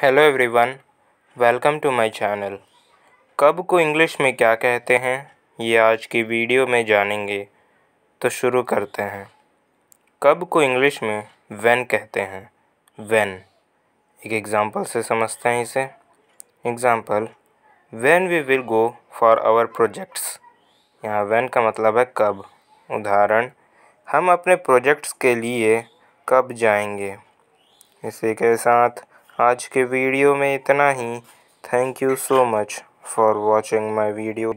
hello everyone welcome to my channel कब को English में क्या कहते हैं ये आज की वीडियो में जानेंगे तो शुरू करते हैं कब को इंग्लिश में व्हेन कहते हैं व्हेन एक एग्ज़ाम्पल से समझते हैं इसे example when we will go for our projects यहाँ व्हेन का मतलब है कब उदाहरण हम अपने प्रोजेक्ट्स के लिए कब जाएंगे इसी के साथ आज के वीडियो में इतना ही thank you so much for watching my video